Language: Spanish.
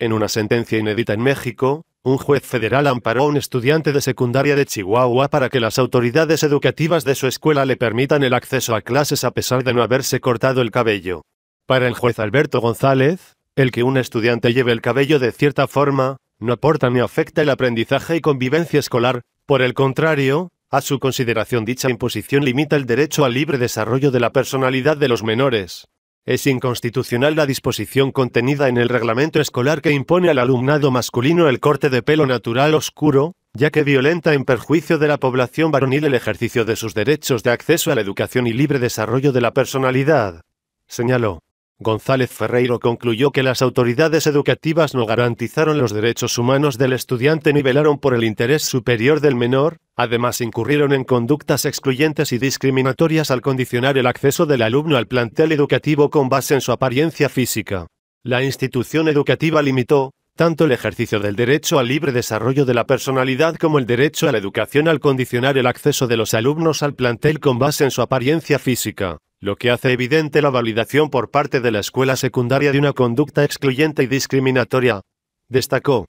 En una sentencia inédita en México, un juez federal amparó a un estudiante de secundaria de Chihuahua para que las autoridades educativas de su escuela le permitan el acceso a clases a pesar de no haberse cortado el cabello. Para el juez Alberto González, el que un estudiante lleve el cabello de cierta forma, no aporta ni afecta el aprendizaje y convivencia escolar, por el contrario, a su consideración dicha imposición limita el derecho al libre desarrollo de la personalidad de los menores. Es inconstitucional la disposición contenida en el reglamento escolar que impone al alumnado masculino el corte de pelo natural oscuro, ya que violenta en perjuicio de la población varonil el ejercicio de sus derechos de acceso a la educación y libre desarrollo de la personalidad. Señaló. González Ferreiro concluyó que las autoridades educativas no garantizaron los derechos humanos del estudiante ni velaron por el interés superior del menor, además incurrieron en conductas excluyentes y discriminatorias al condicionar el acceso del alumno al plantel educativo con base en su apariencia física. La institución educativa limitó, tanto el ejercicio del derecho al libre desarrollo de la personalidad como el derecho a la educación al condicionar el acceso de los alumnos al plantel con base en su apariencia física lo que hace evidente la validación por parte de la escuela secundaria de una conducta excluyente y discriminatoria, destacó.